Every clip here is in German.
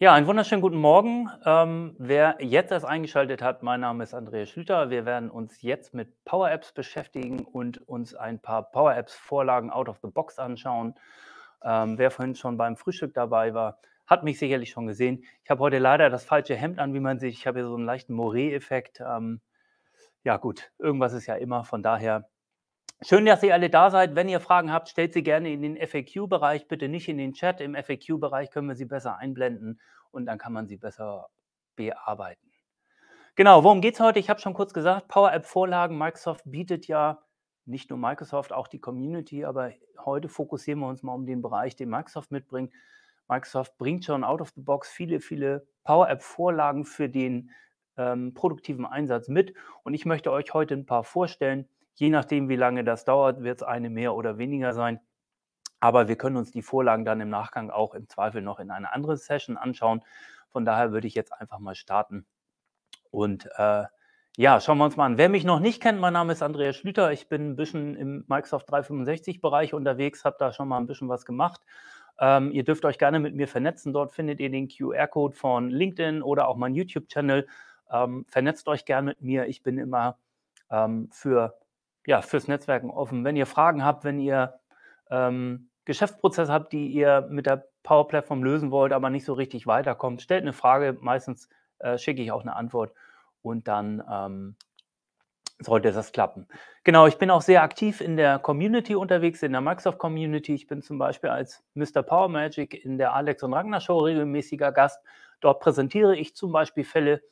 Ja, einen wunderschönen guten Morgen. Ähm, wer jetzt erst eingeschaltet hat, mein Name ist Andreas Schlüter. Wir werden uns jetzt mit Power Apps beschäftigen und uns ein paar Power Apps Vorlagen out of the box anschauen. Ähm, wer vorhin schon beim Frühstück dabei war, hat mich sicherlich schon gesehen. Ich habe heute leider das falsche Hemd an, wie man sieht. Ich habe hier so einen leichten Moree-Effekt. Ähm, ja, gut, irgendwas ist ja immer. Von daher Schön, dass ihr alle da seid. Wenn ihr Fragen habt, stellt sie gerne in den FAQ-Bereich, bitte nicht in den Chat. Im FAQ-Bereich können wir sie besser einblenden und dann kann man sie besser bearbeiten. Genau, worum geht es heute? Ich habe schon kurz gesagt, Power App-Vorlagen. Microsoft bietet ja nicht nur Microsoft, auch die Community, aber heute fokussieren wir uns mal um den Bereich, den Microsoft mitbringt. Microsoft bringt schon out of the box viele, viele Power App-Vorlagen für den ähm, produktiven Einsatz mit und ich möchte euch heute ein paar vorstellen Je nachdem, wie lange das dauert, wird es eine mehr oder weniger sein. Aber wir können uns die Vorlagen dann im Nachgang auch im Zweifel noch in einer anderen Session anschauen. Von daher würde ich jetzt einfach mal starten. Und äh, ja, schauen wir uns mal an. Wer mich noch nicht kennt, mein Name ist Andreas Schlüter. Ich bin ein bisschen im Microsoft 365-Bereich unterwegs, habe da schon mal ein bisschen was gemacht. Ähm, ihr dürft euch gerne mit mir vernetzen. Dort findet ihr den QR-Code von LinkedIn oder auch meinen YouTube-Channel. Ähm, vernetzt euch gerne mit mir. Ich bin immer ähm, für ja, fürs Netzwerken offen. Wenn ihr Fragen habt, wenn ihr ähm, Geschäftsprozesse habt, die ihr mit der Power Platform lösen wollt, aber nicht so richtig weiterkommt, stellt eine Frage. Meistens äh, schicke ich auch eine Antwort und dann ähm, sollte das klappen. Genau, ich bin auch sehr aktiv in der Community unterwegs, in der Microsoft Community. Ich bin zum Beispiel als Mr. Power Magic in der Alex und Ragnar Show regelmäßiger Gast. Dort präsentiere ich zum Beispiel Fälle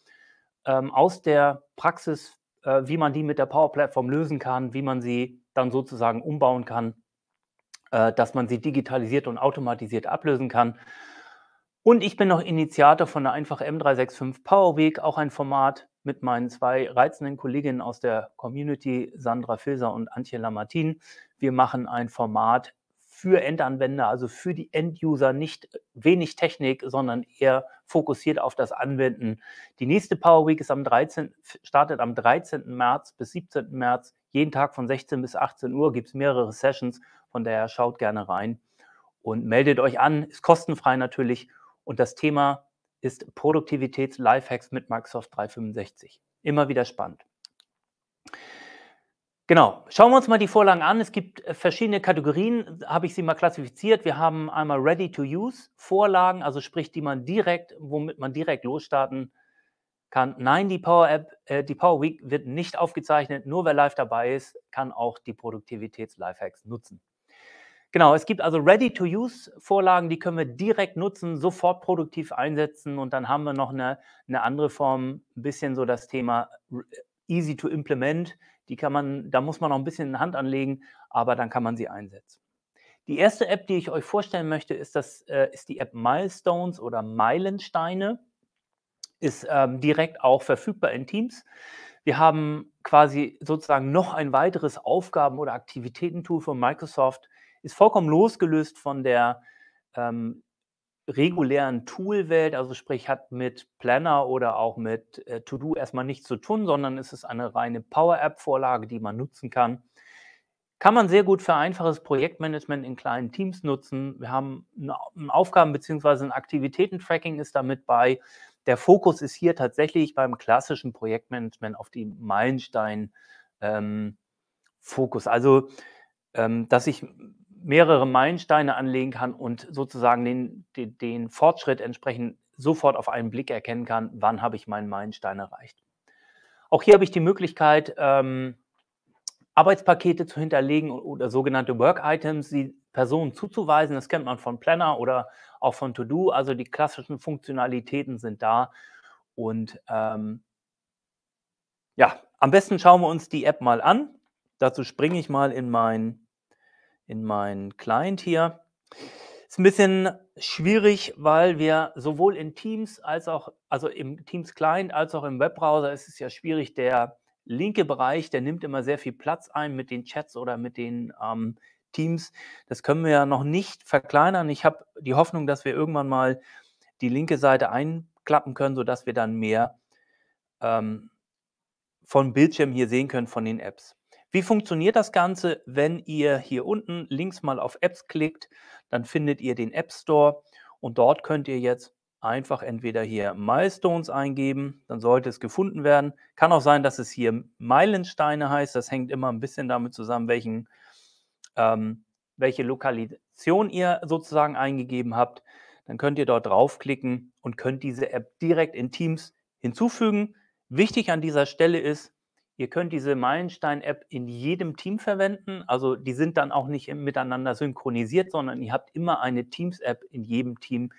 ähm, aus der Praxis äh, wie man die mit der Power Platform lösen kann, wie man sie dann sozusagen umbauen kann, äh, dass man sie digitalisiert und automatisiert ablösen kann. Und ich bin noch Initiator von der Einfach M365 Power Week, auch ein Format mit meinen zwei reizenden Kolleginnen aus der Community, Sandra Filser und Antje Lamartin. Wir machen ein Format für Endanwender, also für die Enduser, nicht äh, wenig Technik, sondern eher fokussiert auf das Anwenden. Die nächste Power Week ist am 13, startet am 13. März bis 17. März. Jeden Tag von 16 bis 18 Uhr gibt es mehrere Sessions. Von daher schaut gerne rein und meldet euch an. Ist kostenfrei natürlich. Und das Thema ist Produktivitäts-Lifehacks mit Microsoft 365. Immer wieder spannend. Genau, schauen wir uns mal die Vorlagen an. Es gibt äh, verschiedene Kategorien, habe ich sie mal klassifiziert. Wir haben einmal Ready-to-Use-Vorlagen, also sprich, die man direkt, womit man direkt losstarten kann. Nein, die Power App, äh, die Power Week wird nicht aufgezeichnet. Nur wer live dabei ist, kann auch die Produktivitäts-Lifehacks nutzen. Genau, es gibt also Ready-to-Use-Vorlagen, die können wir direkt nutzen, sofort produktiv einsetzen und dann haben wir noch eine, eine andere Form, ein bisschen so das Thema äh, easy to implement. Die kann man, da muss man noch ein bisschen Hand anlegen, aber dann kann man sie einsetzen. Die erste App, die ich euch vorstellen möchte, ist, das, äh, ist die App Milestones oder Meilensteine. Ist ähm, direkt auch verfügbar in Teams. Wir haben quasi sozusagen noch ein weiteres Aufgaben- oder Aktivitätentool von Microsoft. Ist vollkommen losgelöst von der ähm, regulären Toolwelt, also sprich hat mit Planner oder auch mit äh, To-Do erstmal nichts zu tun, sondern ist es eine reine Power-App-Vorlage, die man nutzen kann. Kann man sehr gut für einfaches Projektmanagement in kleinen Teams nutzen. Wir haben ein Aufgaben- bzw. ein Aktivitäten-Tracking ist damit bei. Der Fokus ist hier tatsächlich beim klassischen Projektmanagement auf die Meilenstein-Fokus. Ähm, also, ähm, dass ich mehrere Meilensteine anlegen kann und sozusagen den, den, den Fortschritt entsprechend sofort auf einen Blick erkennen kann, wann habe ich meinen Meilenstein erreicht. Auch hier habe ich die Möglichkeit, ähm, Arbeitspakete zu hinterlegen oder sogenannte Work-Items, die Personen zuzuweisen. Das kennt man von Planner oder auch von To-Do. Also die klassischen Funktionalitäten sind da. Und ähm, ja, am besten schauen wir uns die App mal an. Dazu springe ich mal in meinen in meinen Client hier. Ist ein bisschen schwierig, weil wir sowohl in Teams als auch, also im Teams Client als auch im Webbrowser ist es ja schwierig, der linke Bereich, der nimmt immer sehr viel Platz ein mit den Chats oder mit den ähm, Teams. Das können wir ja noch nicht verkleinern. Ich habe die Hoffnung, dass wir irgendwann mal die linke Seite einklappen können, sodass wir dann mehr ähm, vom Bildschirm hier sehen können von den Apps. Wie funktioniert das Ganze? Wenn ihr hier unten links mal auf Apps klickt, dann findet ihr den App Store und dort könnt ihr jetzt einfach entweder hier Milestones eingeben, dann sollte es gefunden werden. Kann auch sein, dass es hier Meilensteine heißt. Das hängt immer ein bisschen damit zusammen, welchen, ähm, welche Lokalisation ihr sozusagen eingegeben habt. Dann könnt ihr dort draufklicken und könnt diese App direkt in Teams hinzufügen. Wichtig an dieser Stelle ist, Ihr könnt diese Meilenstein-App in jedem Team verwenden. Also die sind dann auch nicht miteinander synchronisiert, sondern ihr habt immer eine Teams-App in jedem Team,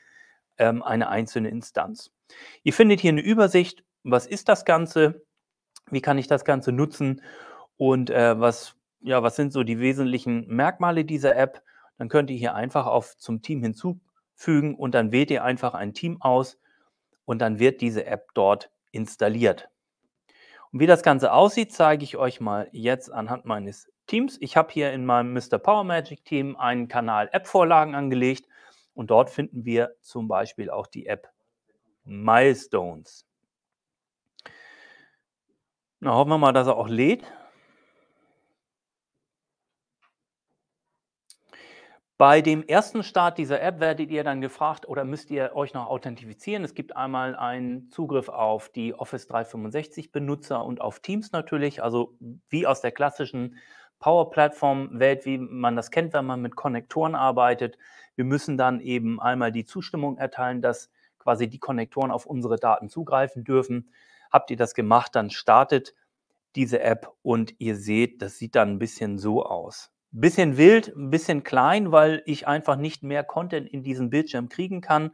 ähm, eine einzelne Instanz. Ihr findet hier eine Übersicht, was ist das Ganze, wie kann ich das Ganze nutzen und äh, was, ja, was sind so die wesentlichen Merkmale dieser App. Dann könnt ihr hier einfach auf zum Team hinzufügen und dann wählt ihr einfach ein Team aus und dann wird diese App dort installiert. Und wie das Ganze aussieht, zeige ich euch mal jetzt anhand meines Teams. Ich habe hier in meinem Mr. Power Magic Team einen Kanal App-Vorlagen angelegt und dort finden wir zum Beispiel auch die App Milestones. Na, hoffen wir mal, dass er auch lädt. Bei dem ersten Start dieser App werdet ihr dann gefragt oder müsst ihr euch noch authentifizieren. Es gibt einmal einen Zugriff auf die Office 365 Benutzer und auf Teams natürlich, also wie aus der klassischen Power Platform Welt, wie man das kennt, wenn man mit Konnektoren arbeitet. Wir müssen dann eben einmal die Zustimmung erteilen, dass quasi die Konnektoren auf unsere Daten zugreifen dürfen. Habt ihr das gemacht, dann startet diese App und ihr seht, das sieht dann ein bisschen so aus bisschen wild, ein bisschen klein, weil ich einfach nicht mehr Content in diesen Bildschirm kriegen kann.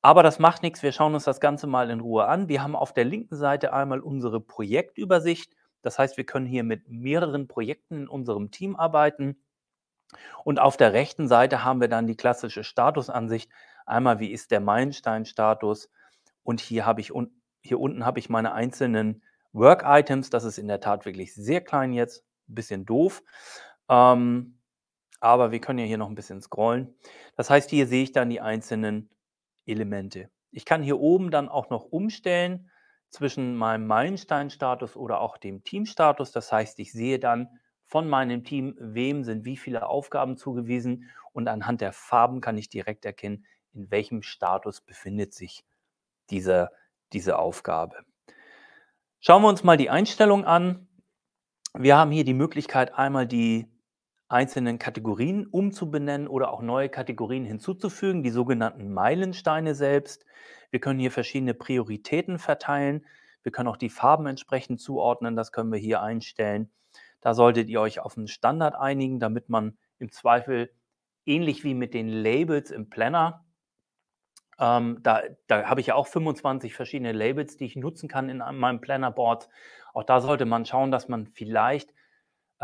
Aber das macht nichts, wir schauen uns das Ganze mal in Ruhe an. Wir haben auf der linken Seite einmal unsere Projektübersicht. Das heißt, wir können hier mit mehreren Projekten in unserem Team arbeiten. Und auf der rechten Seite haben wir dann die klassische Statusansicht. Einmal, wie ist der Meilenstein-Status? Und hier, habe ich un hier unten habe ich meine einzelnen Work-Items. Das ist in der Tat wirklich sehr klein jetzt, bisschen doof. Ähm, aber wir können ja hier noch ein bisschen scrollen. Das heißt, hier sehe ich dann die einzelnen Elemente. Ich kann hier oben dann auch noch umstellen zwischen meinem Meilenstein-Status oder auch dem Team-Status. Das heißt, ich sehe dann von meinem Team, wem sind wie viele Aufgaben zugewiesen und anhand der Farben kann ich direkt erkennen, in welchem Status befindet sich diese, diese Aufgabe. Schauen wir uns mal die Einstellung an. Wir haben hier die Möglichkeit, einmal die einzelnen Kategorien umzubenennen oder auch neue Kategorien hinzuzufügen, die sogenannten Meilensteine selbst. Wir können hier verschiedene Prioritäten verteilen. Wir können auch die Farben entsprechend zuordnen. Das können wir hier einstellen. Da solltet ihr euch auf einen Standard einigen, damit man im Zweifel ähnlich wie mit den Labels im Planner, ähm, da, da habe ich ja auch 25 verschiedene Labels, die ich nutzen kann in meinem Plannerboard. Auch da sollte man schauen, dass man vielleicht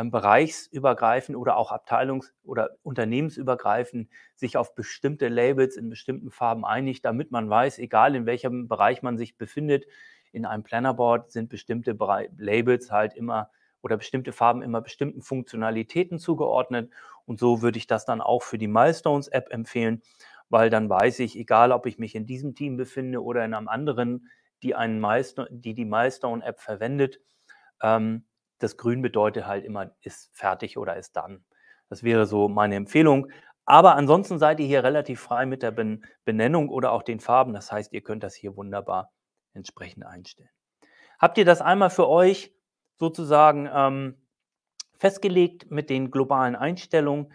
ähm, bereichsübergreifend oder auch abteilungs- oder unternehmensübergreifend sich auf bestimmte Labels in bestimmten Farben einigt, damit man weiß, egal in welchem Bereich man sich befindet, in einem Plannerboard sind bestimmte Bere Labels halt immer oder bestimmte Farben immer bestimmten Funktionalitäten zugeordnet. Und so würde ich das dann auch für die Milestones-App empfehlen, weil dann weiß ich, egal ob ich mich in diesem Team befinde oder in einem anderen, die, einen Milestone, die die Milestone-App verwendet, ähm, das Grün bedeutet halt immer, ist fertig oder ist dann. Das wäre so meine Empfehlung. Aber ansonsten seid ihr hier relativ frei mit der ben Benennung oder auch den Farben. Das heißt, ihr könnt das hier wunderbar entsprechend einstellen. Habt ihr das einmal für euch sozusagen ähm, festgelegt mit den globalen Einstellungen,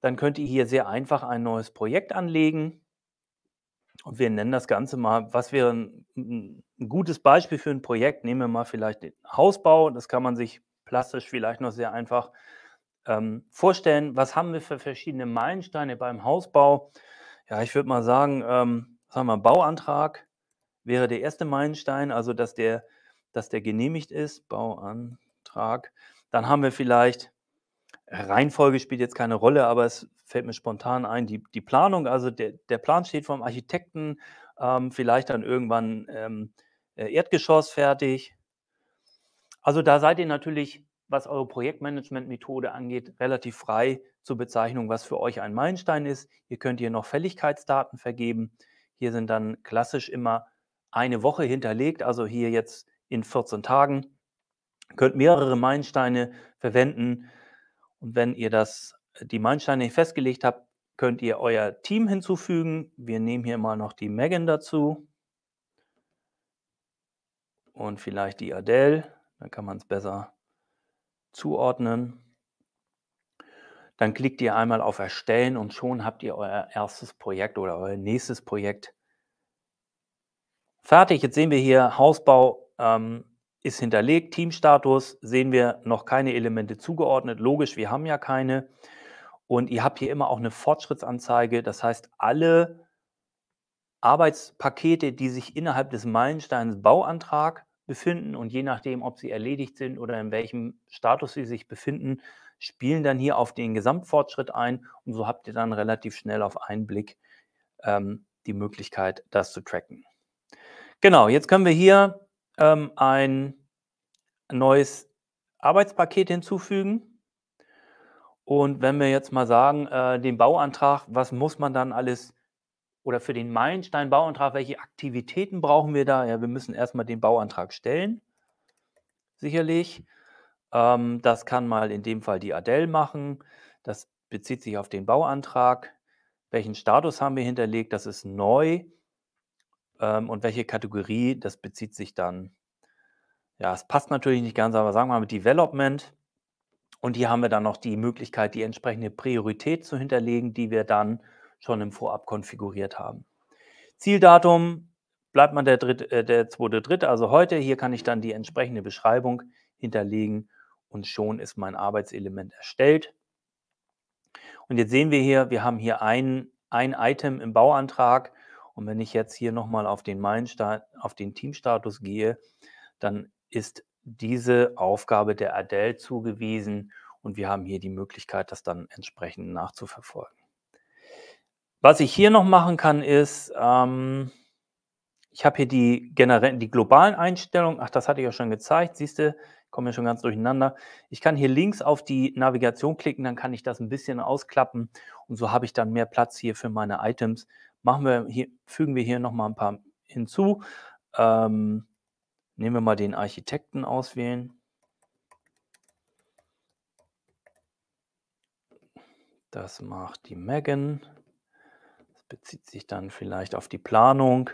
dann könnt ihr hier sehr einfach ein neues Projekt anlegen. Und wir nennen das Ganze mal, was wäre ein, ein gutes Beispiel für ein Projekt? Nehmen wir mal vielleicht den Hausbau. Das kann man sich plastisch vielleicht noch sehr einfach ähm, vorstellen. Was haben wir für verschiedene Meilensteine beim Hausbau? Ja, ich würde mal sagen, ähm, sagen wir, Bauantrag wäre der erste Meilenstein, also dass der, dass der genehmigt ist, Bauantrag. Dann haben wir vielleicht Reihenfolge spielt jetzt keine Rolle, aber es fällt mir spontan ein, die, die Planung, also der, der Plan steht vom Architekten, ähm, vielleicht dann irgendwann ähm, äh, Erdgeschoss fertig. Also da seid ihr natürlich, was eure Projektmanagement-Methode angeht, relativ frei zur Bezeichnung, was für euch ein Meilenstein ist. Hier könnt ihr noch Fälligkeitsdaten vergeben. Hier sind dann klassisch immer eine Woche hinterlegt, also hier jetzt in 14 Tagen. Ihr könnt mehrere Meilensteine verwenden und wenn ihr das, äh, die Meilensteine festgelegt habt, könnt ihr euer Team hinzufügen. Wir nehmen hier mal noch die Megan dazu. Und vielleicht die Adele. Dann kann man es besser zuordnen. Dann klickt ihr einmal auf Erstellen und schon habt ihr euer erstes Projekt oder euer nächstes Projekt fertig. Jetzt sehen wir hier Hausbau ähm, ist hinterlegt. Teamstatus sehen wir noch keine Elemente zugeordnet. Logisch, wir haben ja keine. Und ihr habt hier immer auch eine Fortschrittsanzeige. Das heißt, alle Arbeitspakete, die sich innerhalb des Meilensteins Bauantrag befinden und je nachdem, ob sie erledigt sind oder in welchem Status sie sich befinden, spielen dann hier auf den Gesamtfortschritt ein. Und so habt ihr dann relativ schnell auf einen Blick ähm, die Möglichkeit, das zu tracken. Genau, jetzt können wir hier ähm, ein neues Arbeitspaket hinzufügen. Und wenn wir jetzt mal sagen, äh, den Bauantrag, was muss man dann alles oder für den Meilenstein-Bauantrag, welche Aktivitäten brauchen wir da? Ja, wir müssen erstmal den Bauantrag stellen, sicherlich. Ähm, das kann mal in dem Fall die Adele machen. Das bezieht sich auf den Bauantrag. Welchen Status haben wir hinterlegt? Das ist neu. Ähm, und welche Kategorie, das bezieht sich dann, ja, es passt natürlich nicht ganz, aber sagen wir mal mit Development. Und hier haben wir dann noch die Möglichkeit, die entsprechende Priorität zu hinterlegen, die wir dann schon im Vorab konfiguriert haben. Zieldatum bleibt man der, dritte, äh, der zweite dritte, also heute. Hier kann ich dann die entsprechende Beschreibung hinterlegen und schon ist mein Arbeitselement erstellt. Und jetzt sehen wir hier, wir haben hier ein, ein Item im Bauantrag und wenn ich jetzt hier nochmal auf den, auf den Teamstatus gehe, dann ist diese Aufgabe der Adele zugewiesen und wir haben hier die Möglichkeit, das dann entsprechend nachzuverfolgen. Was ich hier noch machen kann, ist, ähm, ich habe hier die, generell, die globalen Einstellungen. Ach, das hatte ich ja schon gezeigt. Siehst du, ich komme wir schon ganz durcheinander. Ich kann hier links auf die Navigation klicken, dann kann ich das ein bisschen ausklappen und so habe ich dann mehr Platz hier für meine Items, machen wir hier, fügen wir hier nochmal ein paar hinzu. Ähm, nehmen wir mal den Architekten auswählen. Das macht die Megan. Das bezieht sich dann vielleicht auf die Planung.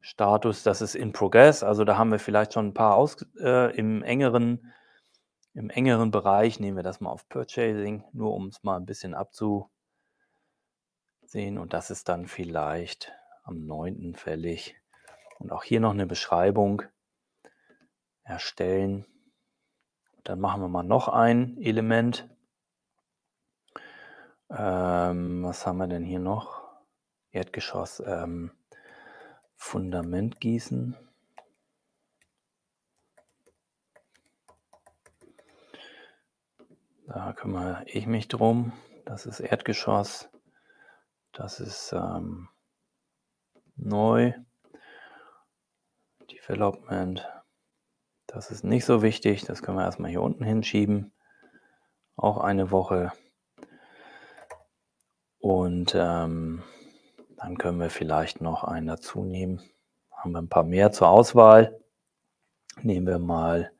Status, das ist in Progress. Also da haben wir vielleicht schon ein paar aus, äh, im engeren im engeren Bereich. Nehmen wir das mal auf Purchasing, nur um es mal ein bisschen abzu, sehen und das ist dann vielleicht am 9. fällig. Und auch hier noch eine Beschreibung erstellen. Dann machen wir mal noch ein Element. Ähm, was haben wir denn hier noch? Erdgeschoss, ähm, Fundament gießen. Da kümmere ich mich drum. Das ist Erdgeschoss. Das ist ähm, neu. Development. Das ist nicht so wichtig. Das können wir erstmal hier unten hinschieben. Auch eine Woche. Und ähm, dann können wir vielleicht noch einen dazu nehmen. Haben wir ein paar mehr zur Auswahl. Nehmen wir mal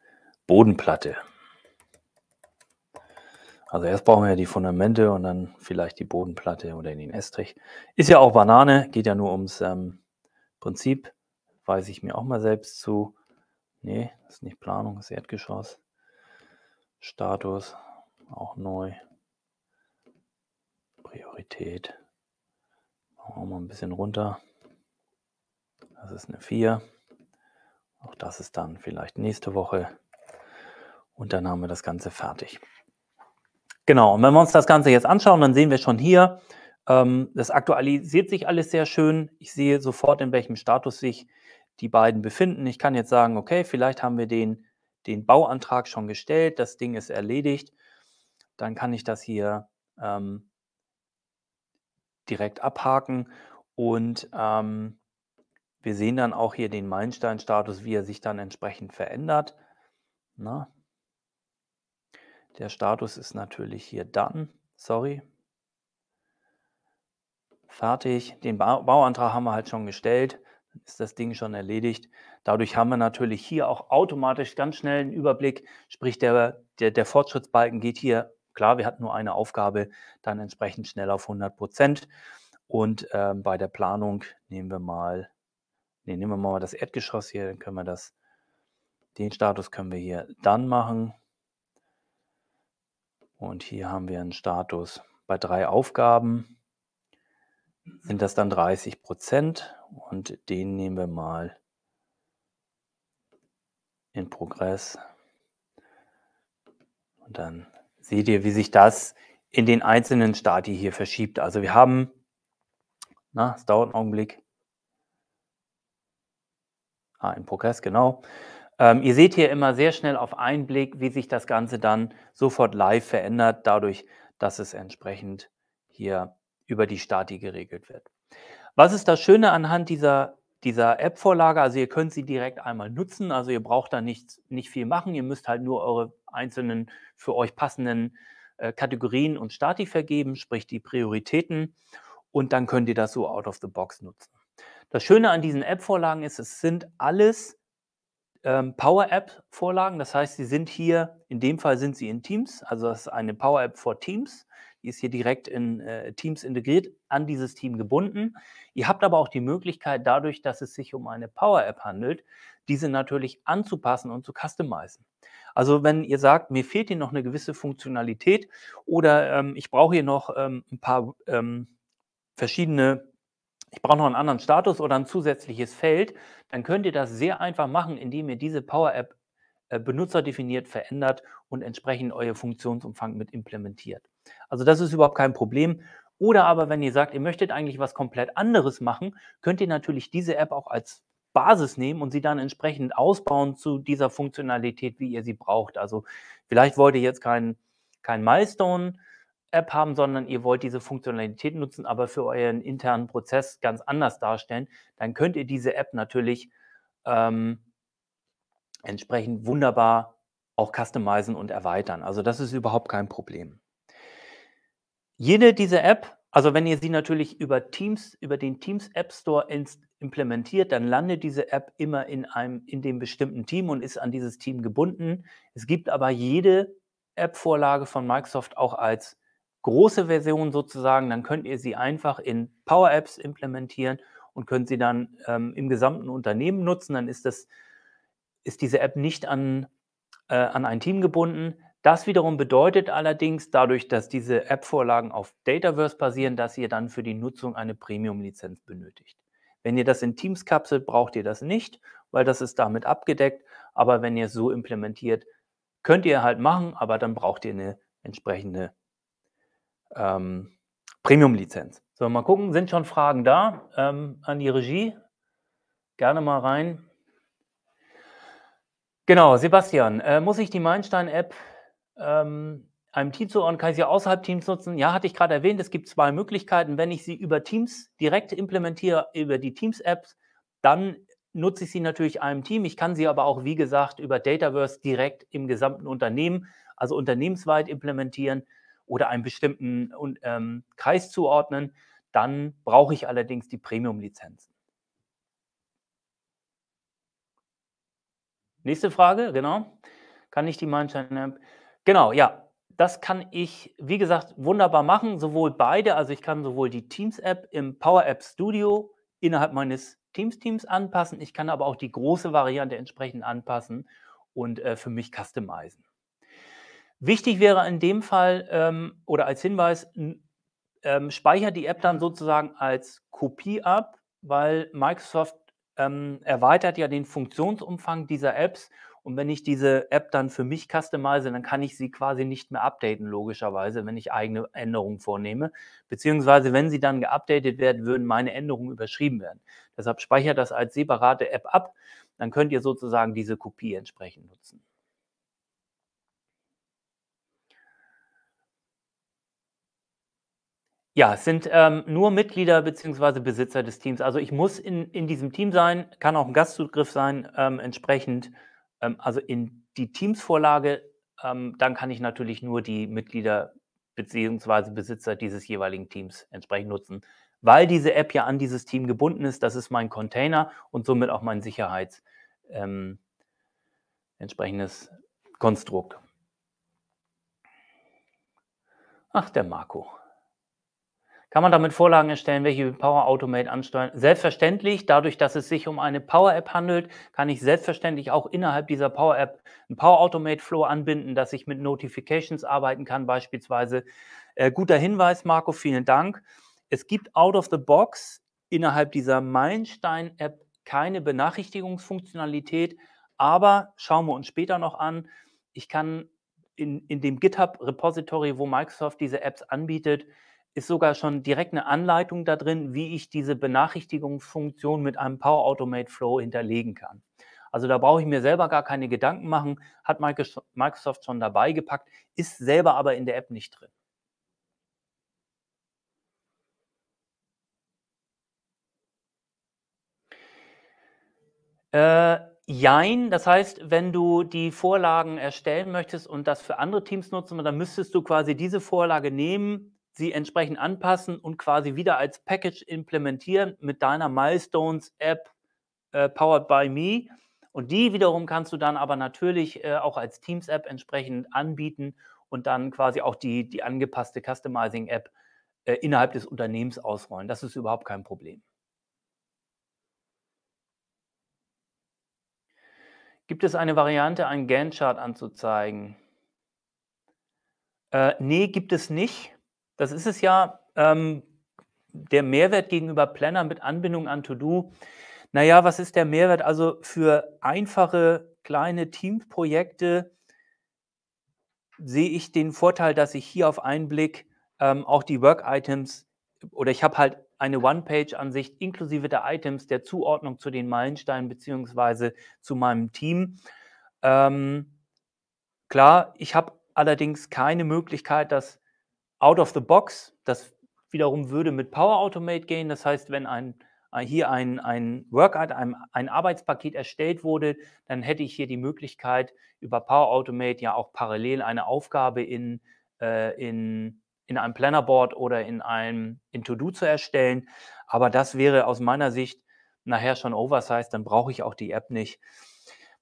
Bodenplatte. Also erst brauchen wir ja die Fundamente und dann vielleicht die Bodenplatte oder den Estrich. Ist ja auch Banane, geht ja nur ums ähm, Prinzip. Weiß ich mir auch mal selbst zu. Nee, das ist nicht Planung, ist Erdgeschoss. Status, auch neu. Priorität. Machen wir mal ein bisschen runter. Das ist eine 4. Auch das ist dann vielleicht nächste Woche. Und dann haben wir das Ganze fertig. Genau, und wenn wir uns das Ganze jetzt anschauen, dann sehen wir schon hier, ähm, das aktualisiert sich alles sehr schön. Ich sehe sofort, in welchem Status sich die beiden befinden. Ich kann jetzt sagen, okay, vielleicht haben wir den, den Bauantrag schon gestellt, das Ding ist erledigt. Dann kann ich das hier ähm, direkt abhaken und ähm, wir sehen dann auch hier den Meilenstein-Status, wie er sich dann entsprechend verändert. Na, der Status ist natürlich hier dann, sorry. Fertig. Den ba Bauantrag haben wir halt schon gestellt. Dann ist das Ding schon erledigt. Dadurch haben wir natürlich hier auch automatisch ganz schnell einen Überblick. Sprich, der, der, der Fortschrittsbalken geht hier, klar, wir hatten nur eine Aufgabe, dann entsprechend schnell auf 100 Prozent. Und äh, bei der Planung nehmen wir mal, nee, nehmen wir mal das Erdgeschoss hier, dann können wir das, den Status können wir hier dann machen. Und hier haben wir einen Status. Bei drei Aufgaben sind das dann 30 Prozent und den nehmen wir mal in Progress. Und dann seht ihr, wie sich das in den einzelnen Stati hier verschiebt. Also wir haben, na, es dauert einen Augenblick. Ah, in Progress, genau. Ähm, ihr seht hier immer sehr schnell auf einen Blick, wie sich das Ganze dann sofort live verändert, dadurch, dass es entsprechend hier über die Stati geregelt wird. Was ist das Schöne anhand dieser, dieser App-Vorlage? Also ihr könnt sie direkt einmal nutzen, also ihr braucht da nicht, nicht viel machen, ihr müsst halt nur eure einzelnen für euch passenden äh, Kategorien und Stati vergeben, sprich die Prioritäten und dann könnt ihr das so out of the box nutzen. Das Schöne an diesen App-Vorlagen ist, es sind alles ähm, Power App-Vorlagen. Das heißt, sie sind hier, in dem Fall sind sie in Teams, also das ist eine Power App for Teams. Die ist hier direkt in äh, Teams integriert, an dieses Team gebunden. Ihr habt aber auch die Möglichkeit, dadurch, dass es sich um eine Power App handelt, diese natürlich anzupassen und zu customizen. Also wenn ihr sagt, mir fehlt hier noch eine gewisse Funktionalität oder ähm, ich brauche hier noch ähm, ein paar ähm, verschiedene ich brauche noch einen anderen Status oder ein zusätzliches Feld, dann könnt ihr das sehr einfach machen, indem ihr diese Power App äh, benutzerdefiniert verändert und entsprechend euer Funktionsumfang mit implementiert. Also das ist überhaupt kein Problem. Oder aber wenn ihr sagt, ihr möchtet eigentlich was komplett anderes machen, könnt ihr natürlich diese App auch als Basis nehmen und sie dann entsprechend ausbauen zu dieser Funktionalität, wie ihr sie braucht. Also vielleicht wollt ihr jetzt keinen kein Milestone App haben, sondern ihr wollt diese Funktionalität nutzen, aber für euren internen Prozess ganz anders darstellen, dann könnt ihr diese App natürlich ähm, entsprechend wunderbar auch customizen und erweitern. Also das ist überhaupt kein Problem. Jede dieser App, also wenn ihr sie natürlich über Teams, über den Teams App Store implementiert, dann landet diese App immer in einem, in dem bestimmten Team und ist an dieses Team gebunden. Es gibt aber jede App-Vorlage von Microsoft auch als große Version sozusagen, dann könnt ihr sie einfach in Power Apps implementieren und könnt sie dann ähm, im gesamten Unternehmen nutzen. Dann ist, das, ist diese App nicht an, äh, an ein Team gebunden. Das wiederum bedeutet allerdings, dadurch, dass diese App-Vorlagen auf Dataverse basieren, dass ihr dann für die Nutzung eine Premium-Lizenz benötigt. Wenn ihr das in Teams kapselt, braucht ihr das nicht, weil das ist damit abgedeckt. Aber wenn ihr es so implementiert, könnt ihr halt machen, aber dann braucht ihr eine entsprechende ähm, Premium-Lizenz. So, mal gucken, sind schon Fragen da ähm, an die Regie? Gerne mal rein. Genau, Sebastian, äh, muss ich die Meilenstein-App ähm, einem Team zuordnen? Kann ich sie außerhalb Teams nutzen? Ja, hatte ich gerade erwähnt, es gibt zwei Möglichkeiten. Wenn ich sie über Teams direkt implementiere, über die Teams-Apps, dann nutze ich sie natürlich einem Team. Ich kann sie aber auch, wie gesagt, über Dataverse direkt im gesamten Unternehmen, also unternehmensweit implementieren oder einem bestimmten ähm, Kreis zuordnen. Dann brauche ich allerdings die Premium-Lizenzen. Nächste Frage, genau. Kann ich die Mindshine-App? Genau, ja. Das kann ich, wie gesagt, wunderbar machen, sowohl beide. Also ich kann sowohl die Teams-App im Power App Studio innerhalb meines Teams-Teams anpassen. Ich kann aber auch die große Variante entsprechend anpassen und äh, für mich customizen. Wichtig wäre in dem Fall ähm, oder als Hinweis, ähm, speichert die App dann sozusagen als Kopie ab, weil Microsoft ähm, erweitert ja den Funktionsumfang dieser Apps. Und wenn ich diese App dann für mich customize, dann kann ich sie quasi nicht mehr updaten, logischerweise, wenn ich eigene Änderungen vornehme. Beziehungsweise, wenn sie dann geupdatet werden, würden meine Änderungen überschrieben werden. Deshalb speichert das als separate App ab. Dann könnt ihr sozusagen diese Kopie entsprechend nutzen. Ja, es sind ähm, nur Mitglieder bzw. Besitzer des Teams. Also ich muss in, in diesem Team sein, kann auch ein Gastzugriff sein, ähm, entsprechend, ähm, also in die Teamsvorlage, ähm, dann kann ich natürlich nur die Mitglieder bzw. Besitzer dieses jeweiligen Teams entsprechend nutzen. Weil diese App ja an dieses Team gebunden ist, das ist mein Container und somit auch mein Sicherheits ähm, entsprechendes Konstrukt. Ach, der Marco. Kann man damit Vorlagen erstellen, welche Power Automate ansteuern? Selbstverständlich, dadurch, dass es sich um eine Power App handelt, kann ich selbstverständlich auch innerhalb dieser Power App einen Power Automate Flow anbinden, dass ich mit Notifications arbeiten kann, beispielsweise. Äh, guter Hinweis, Marco, vielen Dank. Es gibt out of the box innerhalb dieser Meilenstein App keine Benachrichtigungsfunktionalität, aber schauen wir uns später noch an. Ich kann in, in dem GitHub Repository, wo Microsoft diese Apps anbietet, ist sogar schon direkt eine Anleitung da drin, wie ich diese Benachrichtigungsfunktion mit einem Power Automate Flow hinterlegen kann. Also da brauche ich mir selber gar keine Gedanken machen, hat Microsoft schon dabei gepackt, ist selber aber in der App nicht drin. Äh, jein, das heißt, wenn du die Vorlagen erstellen möchtest und das für andere Teams nutzen, dann müsstest du quasi diese Vorlage nehmen, sie entsprechend anpassen und quasi wieder als Package implementieren mit deiner Milestones App äh, powered by me. Und die wiederum kannst du dann aber natürlich äh, auch als Teams App entsprechend anbieten und dann quasi auch die, die angepasste Customizing App äh, innerhalb des Unternehmens ausrollen. Das ist überhaupt kein Problem. Gibt es eine Variante, einen Gantt-Chart anzuzeigen? Äh, nee, gibt es nicht. Das ist es ja, ähm, der Mehrwert gegenüber Planner mit Anbindung an To-Do. Naja, was ist der Mehrwert? Also für einfache, kleine Teamprojekte sehe ich den Vorteil, dass ich hier auf einen Blick ähm, auch die Work-Items oder ich habe halt eine One-Page-Ansicht inklusive der Items, der Zuordnung zu den Meilensteinen beziehungsweise zu meinem Team. Ähm, klar, ich habe allerdings keine Möglichkeit, dass out of the box. Das wiederum würde mit Power Automate gehen. Das heißt, wenn ein, äh, hier ein, ein Workout, ein, ein Arbeitspaket erstellt wurde, dann hätte ich hier die Möglichkeit, über Power Automate ja auch parallel eine Aufgabe in, äh, in, in einem Plannerboard oder in einem in To-Do zu erstellen. Aber das wäre aus meiner Sicht nachher schon oversized, dann brauche ich auch die App nicht.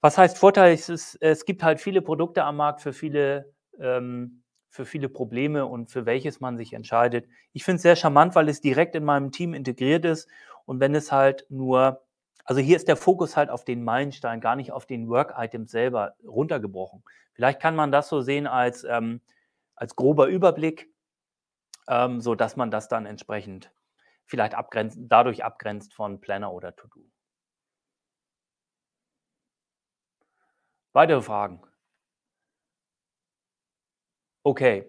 Was heißt Vorteil? Es, ist, es gibt halt viele Produkte am Markt für viele ähm, für viele Probleme und für welches man sich entscheidet. Ich finde es sehr charmant, weil es direkt in meinem Team integriert ist. Und wenn es halt nur, also hier ist der Fokus halt auf den Meilenstein, gar nicht auf den Work-Items selber runtergebrochen. Vielleicht kann man das so sehen als, ähm, als grober Überblick, ähm, so dass man das dann entsprechend vielleicht abgrenzt, dadurch abgrenzt von Planner oder To-Do. Weitere Fragen? Okay.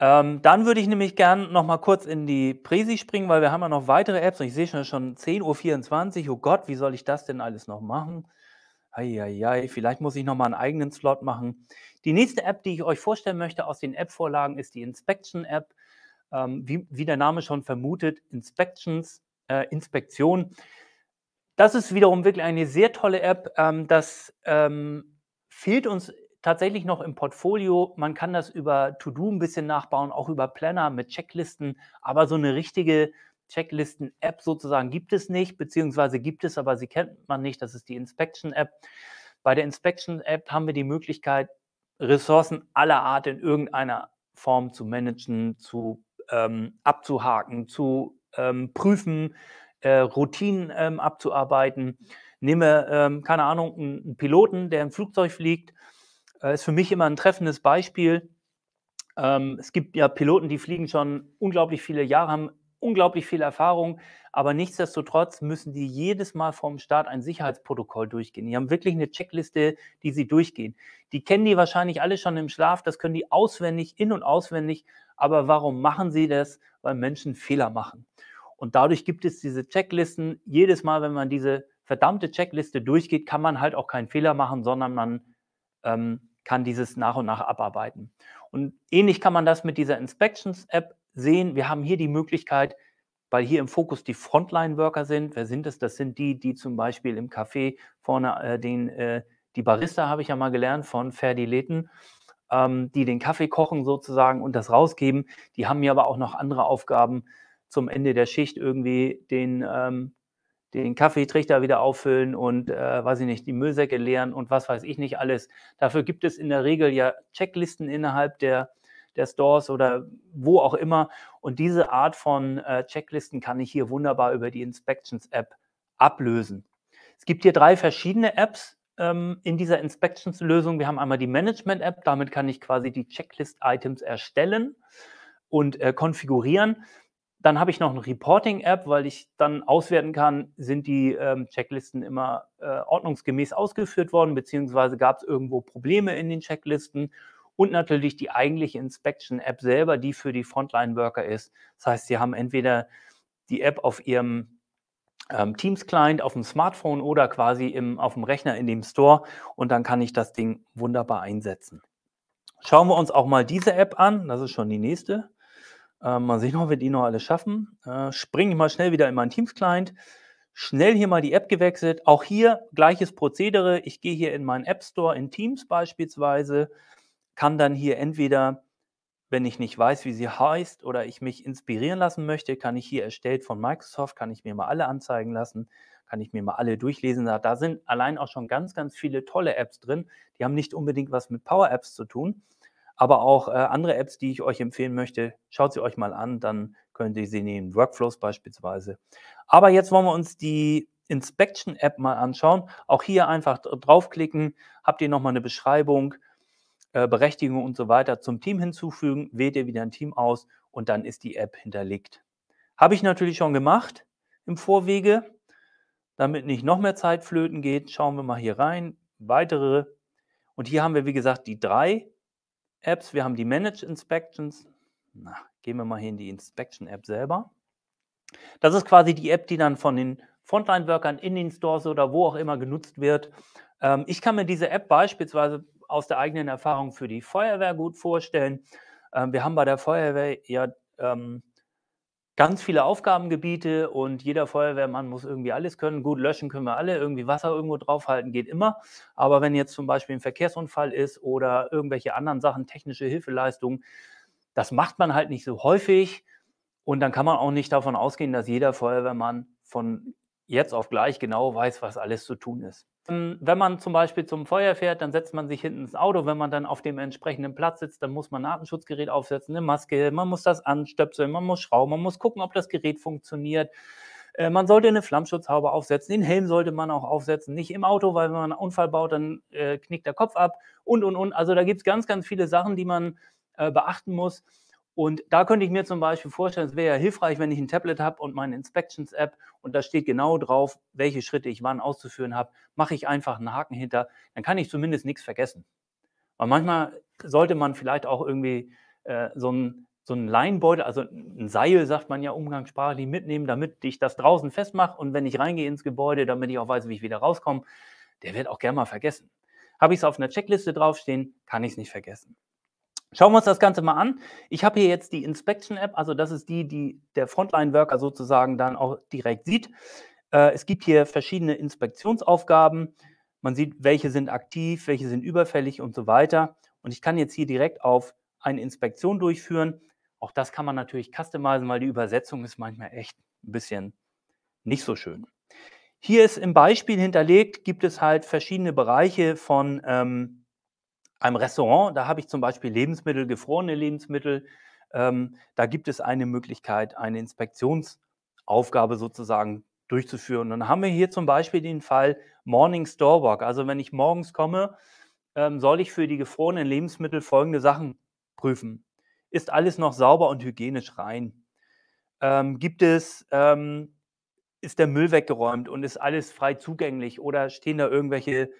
Ähm, dann würde ich nämlich gern noch mal kurz in die Presi springen, weil wir haben ja noch weitere Apps und ich sehe schon, schon 10.24 Uhr. Oh Gott, wie soll ich das denn alles noch machen? Eieiei, vielleicht muss ich noch mal einen eigenen Slot machen. Die nächste App, die ich euch vorstellen möchte aus den App-Vorlagen, ist die Inspection-App. Ähm, wie, wie, der Name schon vermutet, Inspections, äh, Inspektion. Das ist wiederum wirklich eine sehr tolle App. Ähm, das ähm, fehlt uns tatsächlich noch im Portfolio. Man kann das über To-Do ein bisschen nachbauen, auch über Planner mit Checklisten. Aber so eine richtige Checklisten-App sozusagen gibt es nicht, beziehungsweise gibt es, aber sie kennt man nicht. Das ist die Inspection-App. Bei der Inspection-App haben wir die Möglichkeit, Ressourcen aller Art in irgendeiner Form zu managen, zu ähm, abzuhaken, zu ähm, prüfen, äh, Routinen ähm, abzuarbeiten. Nehme, ähm, keine Ahnung, einen Piloten, der im Flugzeug fliegt äh, ist für mich immer ein treffendes Beispiel. Ähm, es gibt ja Piloten, die fliegen schon unglaublich viele Jahre, haben unglaublich viel Erfahrung, aber nichtsdestotrotz müssen die jedes Mal vorm Start ein Sicherheitsprotokoll durchgehen. Die haben wirklich eine Checkliste, die sie durchgehen. Die kennen die wahrscheinlich alle schon im Schlaf, das können die auswendig, in und auswendig, aber warum machen sie das? Weil Menschen Fehler machen. Und dadurch gibt es diese Checklisten. Jedes Mal, wenn man diese verdammte Checkliste durchgeht, kann man halt auch keinen Fehler machen, sondern man ähm, kann dieses nach und nach abarbeiten. Und ähnlich kann man das mit dieser Inspections-App sehen. Wir haben hier die Möglichkeit, weil hier im Fokus die Frontline-Worker sind. Wer sind es? Das sind die, die zum Beispiel im Café vorne äh, den, äh, die Barista, habe ich ja mal gelernt, von Ferdi Leten, ähm, die den Kaffee kochen sozusagen und das rausgeben. Die haben ja aber auch noch andere Aufgaben zum Ende der Schicht irgendwie den ähm, den Kaffeetrichter wieder auffüllen und, äh, weiß ich nicht, die Müllsäcke leeren und was weiß ich nicht alles. Dafür gibt es in der Regel ja Checklisten innerhalb der, der Stores oder wo auch immer. Und diese Art von äh, Checklisten kann ich hier wunderbar über die Inspections-App ablösen. Es gibt hier drei verschiedene Apps ähm, in dieser Inspections-Lösung. Wir haben einmal die Management-App, damit kann ich quasi die Checklist-Items erstellen und äh, konfigurieren. Dann habe ich noch eine Reporting-App, weil ich dann auswerten kann, sind die ähm, Checklisten immer äh, ordnungsgemäß ausgeführt worden, beziehungsweise gab es irgendwo Probleme in den Checklisten. Und natürlich die eigentliche Inspection-App selber, die für die Frontline-Worker ist. Das heißt, sie haben entweder die App auf ihrem ähm, Teams-Client, auf dem Smartphone oder quasi im, auf dem Rechner in dem Store und dann kann ich das Ding wunderbar einsetzen. Schauen wir uns auch mal diese App an. Das ist schon die nächste. Ähm, mal sehen, ob wir die noch alle schaffen. Äh, springe ich mal schnell wieder in meinen Teams-Client. Schnell hier mal die App gewechselt. Auch hier gleiches Prozedere. Ich gehe hier in meinen App Store in Teams beispielsweise, kann dann hier entweder, wenn ich nicht weiß, wie sie heißt oder ich mich inspirieren lassen möchte, kann ich hier erstellt von Microsoft, kann ich mir mal alle anzeigen lassen, kann ich mir mal alle durchlesen. Da sind allein auch schon ganz, ganz viele tolle Apps drin. Die haben nicht unbedingt was mit Power Apps zu tun aber auch äh, andere Apps, die ich euch empfehlen möchte. Schaut sie euch mal an, dann könnt ihr sie nehmen. Workflows beispielsweise. Aber jetzt wollen wir uns die Inspection App mal anschauen. Auch hier einfach draufklicken, habt ihr nochmal eine Beschreibung, äh, Berechtigung und so weiter zum Team hinzufügen, wählt ihr wieder ein Team aus und dann ist die App hinterlegt. Habe ich natürlich schon gemacht im Vorwege. Damit nicht noch mehr Zeit flöten geht, schauen wir mal hier rein. Weitere. Und hier haben wir, wie gesagt, die drei Apps, wir haben die Manage Inspections. Na, gehen wir mal hier in die Inspection App selber. Das ist quasi die App, die dann von den Frontline-Workern in den Stores oder wo auch immer genutzt wird. Ähm, ich kann mir diese App beispielsweise aus der eigenen Erfahrung für die Feuerwehr gut vorstellen. Ähm, wir haben bei der Feuerwehr ja ähm, ganz viele Aufgabengebiete und jeder Feuerwehrmann muss irgendwie alles können. Gut, löschen können wir alle, irgendwie Wasser irgendwo draufhalten geht immer. Aber wenn jetzt zum Beispiel ein Verkehrsunfall ist oder irgendwelche anderen Sachen, technische Hilfeleistungen, das macht man halt nicht so häufig. Und dann kann man auch nicht davon ausgehen, dass jeder Feuerwehrmann von jetzt auf gleich genau weiß, was alles zu tun ist. Ähm, wenn man zum Beispiel zum Feuer fährt, dann setzt man sich hinten ins Auto. Wenn man dann auf dem entsprechenden Platz sitzt, dann muss man ein Atemschutzgerät aufsetzen, eine Maske, man muss das anstöpseln, man muss schrauben, man muss gucken, ob das Gerät funktioniert. Äh, man sollte eine Flammschutzhaube aufsetzen, den Helm sollte man auch aufsetzen, nicht im Auto, weil wenn man einen Unfall baut, dann äh, knickt der Kopf ab und, und, und. Also da gibt es ganz, ganz viele Sachen, die man äh, beachten muss. Und da könnte ich mir zum Beispiel vorstellen, es wäre ja hilfreich, wenn ich ein Tablet habe und meine Inspections-App und da steht genau drauf, welche Schritte ich wann auszuführen habe, mache ich einfach einen Haken hinter, dann kann ich zumindest nichts vergessen. Weil manchmal sollte man vielleicht auch irgendwie äh, so einen so Leinbeutel, also ein Seil, sagt man ja umgangssprachlich, mitnehmen, damit ich das draußen festmache und wenn ich reingehe ins Gebäude, damit ich auch weiß, wie ich wieder rauskomme, der wird auch gerne mal vergessen. Habe ich es auf einer Checkliste draufstehen, kann ich es nicht vergessen. Schauen wir uns das Ganze mal an. Ich habe hier jetzt die Inspection App, also das ist die, die der Frontline-Worker sozusagen dann auch direkt sieht. Äh, es gibt hier verschiedene Inspektionsaufgaben. Man sieht, welche sind aktiv, welche sind überfällig und so weiter. Und ich kann jetzt hier direkt auf eine Inspektion durchführen. Auch das kann man natürlich customizen, weil die Übersetzung ist manchmal echt ein bisschen nicht so schön. Hier ist im Beispiel hinterlegt, gibt es halt verschiedene Bereiche von ähm, einem Restaurant, da habe ich zum Beispiel Lebensmittel, gefrorene Lebensmittel. Ähm, da gibt es eine Möglichkeit, eine Inspektionsaufgabe sozusagen durchzuführen. Und dann haben wir hier zum Beispiel den Fall Morning Store Walk. Also wenn ich morgens komme, ähm, soll ich für die gefrorenen Lebensmittel folgende Sachen prüfen. Ist alles noch sauber und hygienisch rein? Ähm, gibt es, ähm, ist der Müll weggeräumt und ist alles frei zugänglich oder stehen da irgendwelche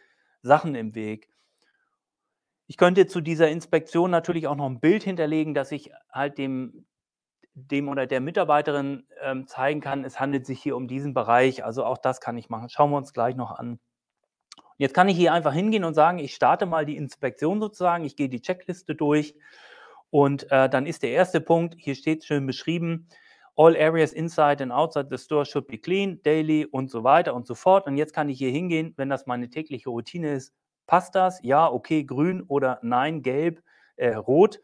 Sachen im Weg? Ich könnte zu dieser Inspektion natürlich auch noch ein Bild hinterlegen, dass ich halt dem, dem oder der Mitarbeiterin ähm, zeigen kann, es handelt sich hier um diesen Bereich. Also auch das kann ich machen. Schauen wir uns gleich noch an. Jetzt kann ich hier einfach hingehen und sagen, ich starte mal die Inspektion sozusagen, ich gehe die Checkliste durch und äh, dann ist der erste Punkt, hier steht schön beschrieben, all areas inside and outside the store should be clean, daily und so weiter und so fort. Und jetzt kann ich hier hingehen, wenn das meine tägliche Routine ist, Passt das? Ja, okay, grün oder nein, gelb, äh, rot.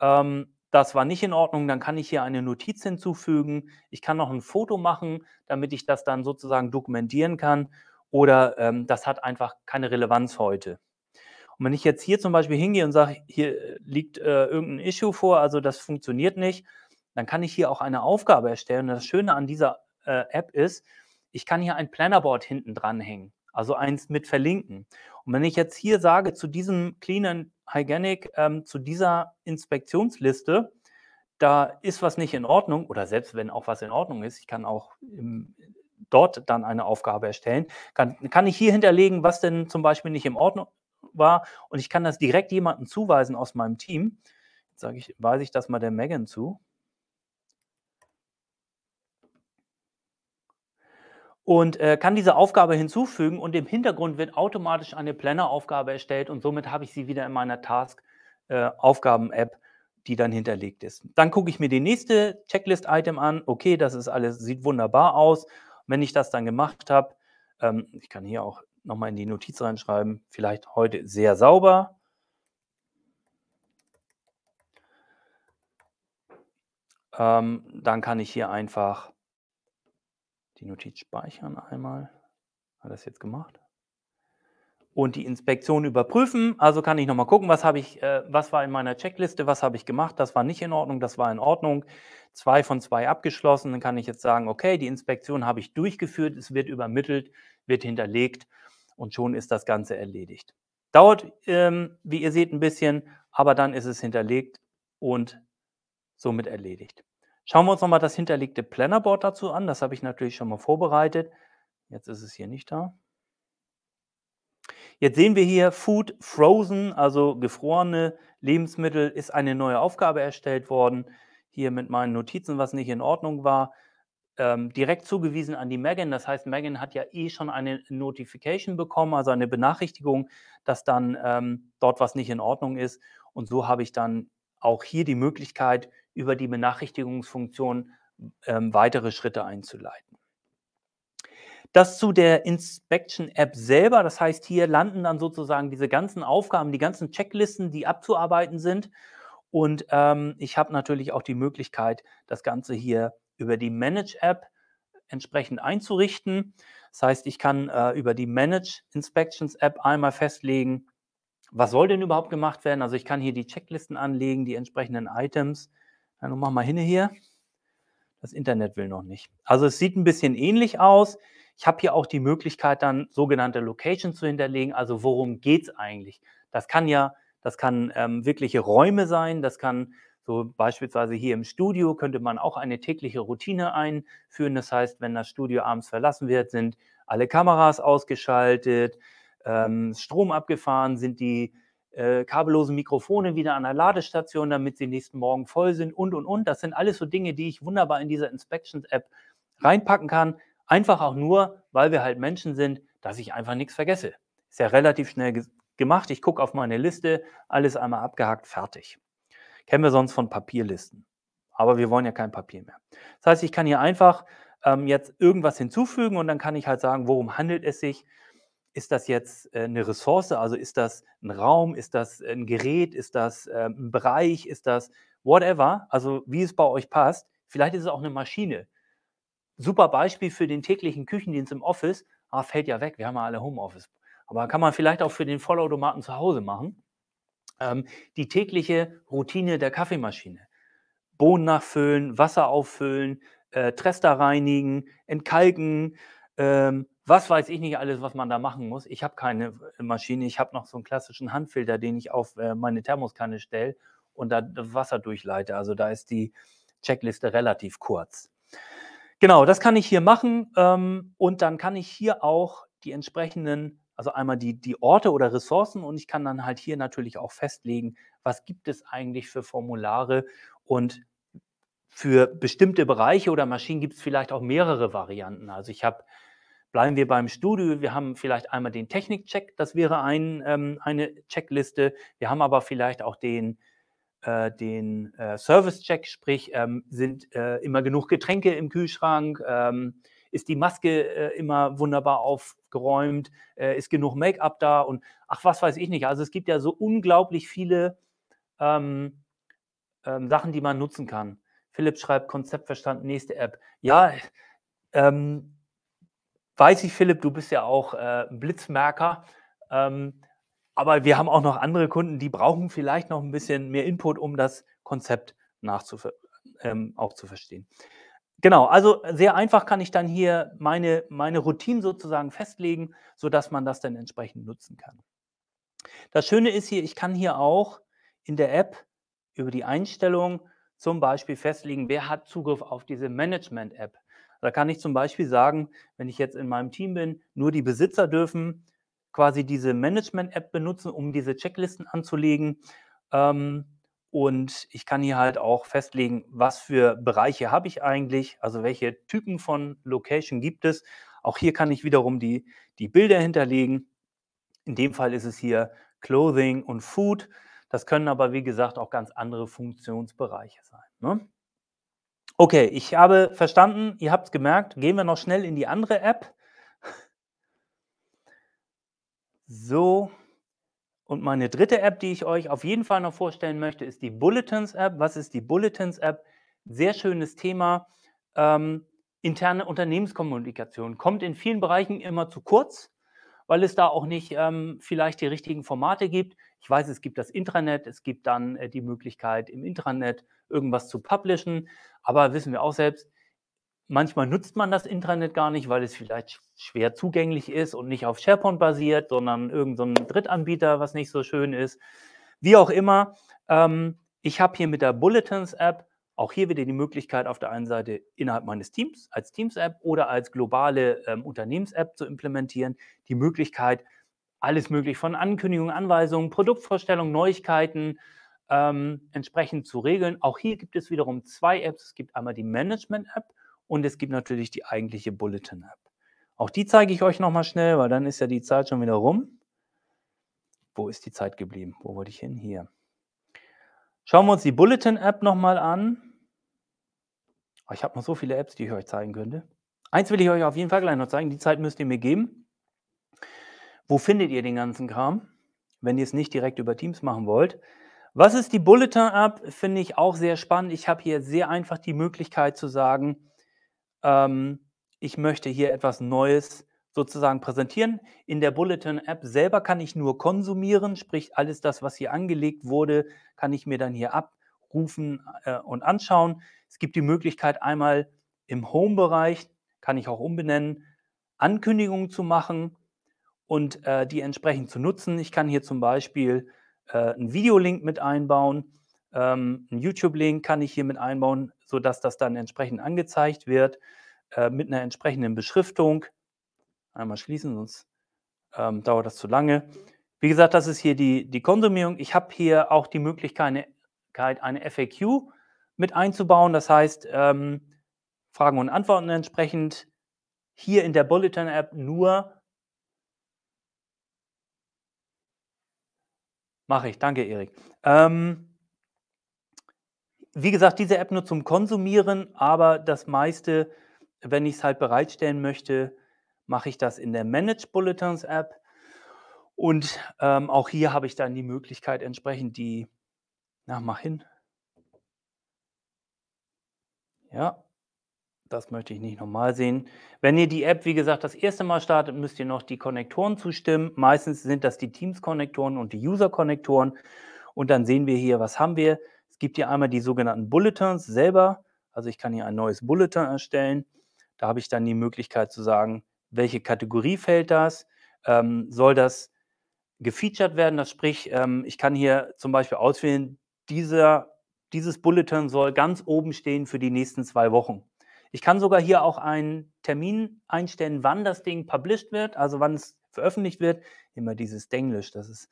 Ähm, das war nicht in Ordnung, dann kann ich hier eine Notiz hinzufügen. Ich kann noch ein Foto machen, damit ich das dann sozusagen dokumentieren kann. Oder ähm, das hat einfach keine Relevanz heute. Und wenn ich jetzt hier zum Beispiel hingehe und sage, hier äh, liegt äh, irgendein Issue vor, also das funktioniert nicht, dann kann ich hier auch eine Aufgabe erstellen. Und das Schöne an dieser äh, App ist, ich kann hier ein Plannerboard hinten dranhängen also eins mit verlinken. Und wenn ich jetzt hier sage, zu diesem Clean and Hygienic, ähm, zu dieser Inspektionsliste, da ist was nicht in Ordnung oder selbst wenn auch was in Ordnung ist, ich kann auch im, ähm, dort dann eine Aufgabe erstellen, kann, kann ich hier hinterlegen, was denn zum Beispiel nicht in Ordnung war und ich kann das direkt jemandem zuweisen aus meinem Team. Jetzt sage ich, weise ich das mal der Megan zu. und äh, kann diese Aufgabe hinzufügen und im Hintergrund wird automatisch eine Planner-Aufgabe erstellt und somit habe ich sie wieder in meiner Task-Aufgaben-App, äh, die dann hinterlegt ist. Dann gucke ich mir die nächste Checklist-Item an. Okay, das ist alles, sieht wunderbar aus. Wenn ich das dann gemacht habe, ähm, ich kann hier auch nochmal in die Notiz reinschreiben, vielleicht heute sehr sauber, ähm, dann kann ich hier einfach die Notiz speichern einmal. Hat das jetzt gemacht? Und die Inspektion überprüfen. Also kann ich nochmal gucken, was habe ich, äh, was war in meiner Checkliste, was habe ich gemacht, das war nicht in Ordnung, das war in Ordnung. Zwei von zwei abgeschlossen. Dann kann ich jetzt sagen, okay, die Inspektion habe ich durchgeführt, es wird übermittelt, wird hinterlegt und schon ist das Ganze erledigt. Dauert, ähm, wie ihr seht, ein bisschen, aber dann ist es hinterlegt und somit erledigt. Schauen wir uns nochmal das hinterlegte Plannerboard dazu an. Das habe ich natürlich schon mal vorbereitet. Jetzt ist es hier nicht da. Jetzt sehen wir hier Food Frozen, also gefrorene Lebensmittel, ist eine neue Aufgabe erstellt worden. Hier mit meinen Notizen, was nicht in Ordnung war, ähm, direkt zugewiesen an die Megan. Das heißt, Megan hat ja eh schon eine Notification bekommen, also eine Benachrichtigung, dass dann ähm, dort was nicht in Ordnung ist. Und so habe ich dann auch hier die Möglichkeit, über die Benachrichtigungsfunktion ähm, weitere Schritte einzuleiten. Das zu der Inspection App selber, das heißt, hier landen dann sozusagen diese ganzen Aufgaben, die ganzen Checklisten, die abzuarbeiten sind. Und ähm, ich habe natürlich auch die Möglichkeit, das Ganze hier über die Manage App entsprechend einzurichten. Das heißt, ich kann äh, über die Manage Inspections App einmal festlegen, was soll denn überhaupt gemacht werden? Also ich kann hier die Checklisten anlegen, die entsprechenden Items. Ja, mach mal hin hier. Das Internet will noch nicht. Also es sieht ein bisschen ähnlich aus. Ich habe hier auch die Möglichkeit, dann sogenannte Locations zu hinterlegen. Also worum geht es eigentlich? Das kann ja, das kann ähm, wirkliche Räume sein, das kann so beispielsweise hier im Studio könnte man auch eine tägliche Routine einführen. Das heißt, wenn das Studio abends verlassen wird, sind alle Kameras ausgeschaltet, ähm, Strom abgefahren, sind die äh, kabellose Mikrofone wieder an der Ladestation, damit sie nächsten Morgen voll sind und, und, und. Das sind alles so Dinge, die ich wunderbar in dieser Inspections-App reinpacken kann. Einfach auch nur, weil wir halt Menschen sind, dass ich einfach nichts vergesse. Ist ja relativ schnell ge gemacht. Ich gucke auf meine Liste, alles einmal abgehakt, fertig. Kennen wir sonst von Papierlisten. Aber wir wollen ja kein Papier mehr. Das heißt, ich kann hier einfach ähm, jetzt irgendwas hinzufügen und dann kann ich halt sagen, worum handelt es sich ist das jetzt äh, eine Ressource, also ist das ein Raum, ist das ein Gerät, ist das ähm, ein Bereich, ist das whatever, also wie es bei euch passt. Vielleicht ist es auch eine Maschine. Super Beispiel für den täglichen Küchendienst im Office. Ah, fällt ja weg, wir haben ja alle Homeoffice. Aber kann man vielleicht auch für den Vollautomaten zu Hause machen. Ähm, die tägliche Routine der Kaffeemaschine. Bohnen nachfüllen, Wasser auffüllen, äh, Trester reinigen, entkalken, ähm, was weiß ich nicht alles, was man da machen muss. Ich habe keine äh, Maschine, ich habe noch so einen klassischen Handfilter, den ich auf äh, meine Thermoskanne stelle und da Wasser durchleite. Also da ist die Checkliste relativ kurz. Genau, das kann ich hier machen ähm, und dann kann ich hier auch die entsprechenden, also einmal die, die Orte oder Ressourcen und ich kann dann halt hier natürlich auch festlegen, was gibt es eigentlich für Formulare und für bestimmte Bereiche oder Maschinen gibt es vielleicht auch mehrere Varianten. Also ich habe Bleiben wir beim Studio. Wir haben vielleicht einmal den Technikcheck, das wäre ein, ähm, eine Checkliste. Wir haben aber vielleicht auch den, äh, den äh, Service-Check, sprich, ähm, sind äh, immer genug Getränke im Kühlschrank? Ähm, ist die Maske äh, immer wunderbar aufgeräumt? Äh, ist genug Make-up da? Und ach, was weiß ich nicht. Also es gibt ja so unglaublich viele ähm, ähm, Sachen, die man nutzen kann. Philipp schreibt, Konzept verstanden, nächste App. Ja, ähm, weiß ich, Philipp, du bist ja auch äh, Blitzmerker. Ähm, aber wir haben auch noch andere Kunden, die brauchen vielleicht noch ein bisschen mehr Input, um das Konzept nachzuver ähm, auch zu verstehen. Genau, also sehr einfach kann ich dann hier meine, meine Routinen sozusagen festlegen, sodass man das dann entsprechend nutzen kann. Das Schöne ist hier, ich kann hier auch in der App über die Einstellung zum Beispiel festlegen, wer hat Zugriff auf diese Management-App. Da kann ich zum Beispiel sagen, wenn ich jetzt in meinem Team bin, nur die Besitzer dürfen quasi diese Management-App benutzen, um diese Checklisten anzulegen. Ähm, und ich kann hier halt auch festlegen, was für Bereiche habe ich eigentlich, also welche Typen von Location gibt es. Auch hier kann ich wiederum die, die Bilder hinterlegen. In dem Fall ist es hier Clothing und Food. Das können aber, wie gesagt, auch ganz andere Funktionsbereiche sein. Ne? Okay, ich habe verstanden, ihr habt gemerkt, gehen wir noch schnell in die andere App. So, und meine dritte App, die ich euch auf jeden Fall noch vorstellen möchte, ist die Bulletins App. Was ist die Bulletins App? Sehr schönes Thema. Ähm, interne Unternehmenskommunikation kommt in vielen Bereichen immer zu kurz, weil es da auch nicht ähm, vielleicht die richtigen Formate gibt. Ich weiß, es gibt das Intranet, es gibt dann äh, die Möglichkeit, im Intranet irgendwas zu publishen, aber wissen wir auch selbst, manchmal nutzt man das Intranet gar nicht, weil es vielleicht schwer zugänglich ist und nicht auf SharePoint basiert, sondern irgendein so Drittanbieter, was nicht so schön ist. Wie auch immer, ähm, ich habe hier mit der Bulletins-App auch hier wieder die Möglichkeit, auf der einen Seite innerhalb meines Teams als Teams-App oder als globale ähm, Unternehmens-App zu implementieren, die Möglichkeit, alles möglich von Ankündigungen, Anweisungen, Produktvorstellungen, Neuigkeiten ähm, entsprechend zu regeln. Auch hier gibt es wiederum zwei Apps. Es gibt einmal die Management-App und es gibt natürlich die eigentliche Bulletin-App. Auch die zeige ich euch nochmal schnell, weil dann ist ja die Zeit schon wieder rum. Wo ist die Zeit geblieben? Wo wollte ich hin? Hier. Schauen wir uns die Bulletin-App nochmal an. Oh, ich habe noch so viele Apps, die ich euch zeigen könnte. Eins will ich euch auf jeden Fall gleich noch zeigen. Die Zeit müsst ihr mir geben. Wo findet ihr den ganzen Kram, wenn ihr es nicht direkt über Teams machen wollt? Was ist die Bulletin-App? Finde ich auch sehr spannend. Ich habe hier sehr einfach die Möglichkeit zu sagen, ähm, ich möchte hier etwas Neues sozusagen präsentieren. In der Bulletin-App selber kann ich nur konsumieren, sprich alles das, was hier angelegt wurde, kann ich mir dann hier abrufen äh, und anschauen. Es gibt die Möglichkeit einmal im Home-Bereich, kann ich auch umbenennen, Ankündigungen zu machen und äh, die entsprechend zu nutzen. Ich kann hier zum Beispiel äh, einen Videolink mit einbauen, ähm, einen YouTube-Link kann ich hier mit einbauen, sodass das dann entsprechend angezeigt wird äh, mit einer entsprechenden Beschriftung. Einmal schließen, sonst ähm, dauert das zu lange. Wie gesagt, das ist hier die, die Konsumierung. Ich habe hier auch die Möglichkeit, eine, FAQ mit einzubauen. Das heißt, ähm, Fragen und Antworten entsprechend hier in der Bulletin-App nur Mache ich, danke Erik. Ähm, wie gesagt, diese App nur zum Konsumieren, aber das meiste, wenn ich es halt bereitstellen möchte, mache ich das in der Manage Bulletins App. Und ähm, auch hier habe ich dann die Möglichkeit, entsprechend die, na, mach hin. Ja, das möchte ich nicht nochmal sehen. Wenn ihr die App, wie gesagt, das erste Mal startet, müsst ihr noch die Konnektoren zustimmen. Meistens sind das die Teams-Konnektoren und die User-Konnektoren. Und dann sehen wir hier, was haben wir. Es gibt hier einmal die sogenannten Bulletins selber. Also ich kann hier ein neues Bulletin erstellen. Da habe ich dann die Möglichkeit zu sagen, welche Kategorie fällt das? Ähm, soll das gefeatured werden? Das sprich, ähm, ich kann hier zum Beispiel auswählen, dieser, dieses Bulletin soll ganz oben stehen für die nächsten zwei Wochen. Ich kann sogar hier auch einen Termin einstellen, wann das Ding published wird, also wann es veröffentlicht wird. Immer dieses Denglisch, das ist.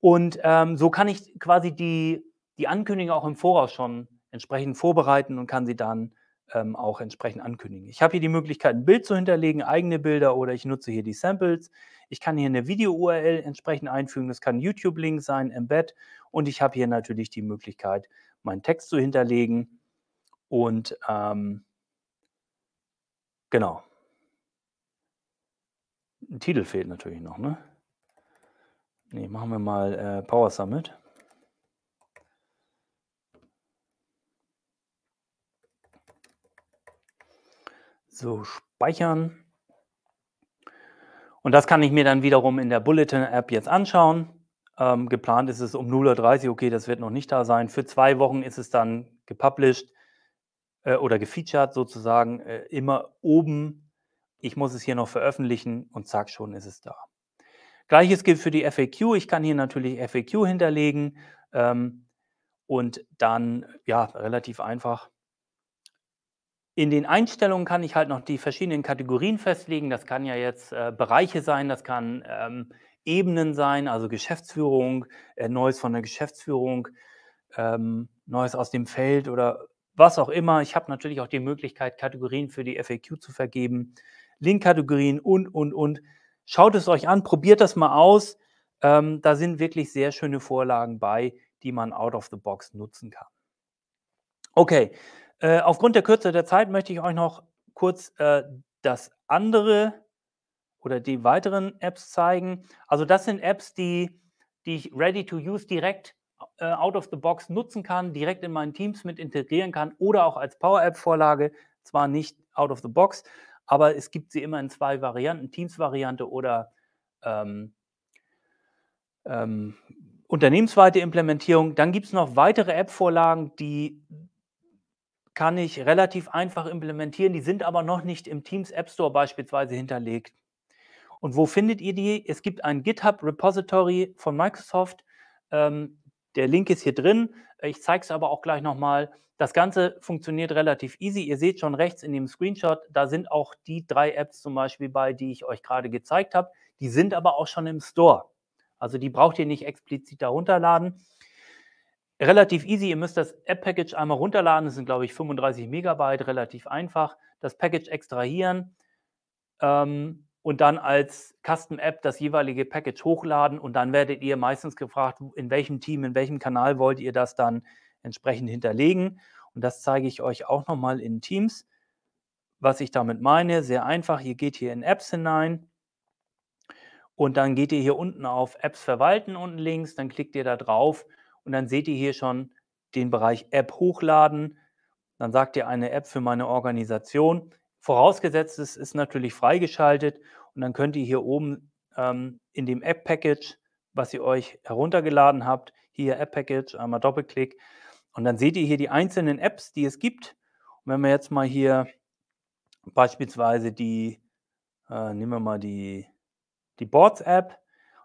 Und ähm, so kann ich quasi die, die Ankündigung auch im Voraus schon entsprechend vorbereiten und kann sie dann ähm, auch entsprechend ankündigen. Ich habe hier die Möglichkeit, ein Bild zu hinterlegen, eigene Bilder oder ich nutze hier die Samples. Ich kann hier eine Video-URL entsprechend einfügen. Das kann YouTube-Link sein, Embed. Und ich habe hier natürlich die Möglichkeit, meinen Text zu hinterlegen. Und ähm, Genau. Ein Titel fehlt natürlich noch, ne? Ne, machen wir mal, äh, Power Summit. So, speichern. Und das kann ich mir dann wiederum in der Bulletin-App jetzt anschauen. Ähm, geplant ist es um 0:30 Uhr, okay, das wird noch nicht da sein. Für zwei Wochen ist es dann gepublished äh, oder gefeatured sozusagen, äh, immer oben, ich muss es hier noch veröffentlichen und zack, schon ist es da. Gleiches gilt für die FAQ. Ich kann hier natürlich FAQ hinterlegen ähm, und dann, ja, relativ einfach. In den Einstellungen kann ich halt noch die verschiedenen Kategorien festlegen. Das kann ja jetzt äh, Bereiche sein, das kann ähm, Ebenen sein, also Geschäftsführung, äh, Neues von der Geschäftsführung, ähm, Neues aus dem Feld oder was auch immer. Ich habe natürlich auch die Möglichkeit, Kategorien für die FAQ zu vergeben, Link-Kategorien und, und, und. Schaut es euch an, probiert das mal aus. Ähm, da sind wirklich sehr schöne Vorlagen bei, die man out of the box nutzen kann. Okay, äh, aufgrund der Kürze der Zeit möchte ich euch noch kurz äh, das andere oder die weiteren Apps zeigen. Also das sind Apps, die, die ich ready to use direkt äh, out of the box nutzen kann, direkt in meinen Teams mit integrieren kann oder auch als Power App Vorlage, zwar nicht out of the box, aber es gibt sie immer in zwei Varianten, Teams Variante oder ähm, ähm, unternehmensweite Implementierung. Dann gibt es noch weitere App Vorlagen, die kann ich relativ einfach implementieren, die sind aber noch nicht im Teams App Store beispielsweise hinterlegt. Und wo findet ihr die? Es gibt ein GitHub Repository von Microsoft. Ähm, der Link ist hier drin. Ich zeige es aber auch gleich nochmal. Das Ganze funktioniert relativ easy. Ihr seht schon rechts in dem Screenshot, da sind auch die drei Apps zum Beispiel bei, die ich euch gerade gezeigt habe. Die sind aber auch schon im Store. Also die braucht ihr nicht explizit herunterladen. Relativ easy, ihr müsst das App-Package einmal runterladen. Das sind, glaube ich, 35 Megabyte, relativ einfach. Das Package extrahieren. Ähm, und dann als Custom-App das jeweilige Package hochladen und dann werdet ihr meistens gefragt, in welchem Team, in welchem Kanal wollt ihr das dann entsprechend hinterlegen. Und das zeige ich euch auch nochmal in Teams. Was ich damit meine, sehr einfach, ihr geht hier in Apps hinein und dann geht ihr hier unten auf Apps verwalten unten links, dann klickt ihr da drauf und dann seht ihr hier schon den Bereich App hochladen. Dann sagt ihr eine App für meine Organisation. Vorausgesetzt, es ist natürlich freigeschaltet und dann könnt ihr hier oben ähm, in dem App-Package, was ihr euch heruntergeladen habt, hier App-Package, einmal Doppelklick und dann seht ihr hier die einzelnen Apps, die es gibt. Und wenn wir jetzt mal hier beispielsweise die, äh, nehmen wir mal die, die Boards-App,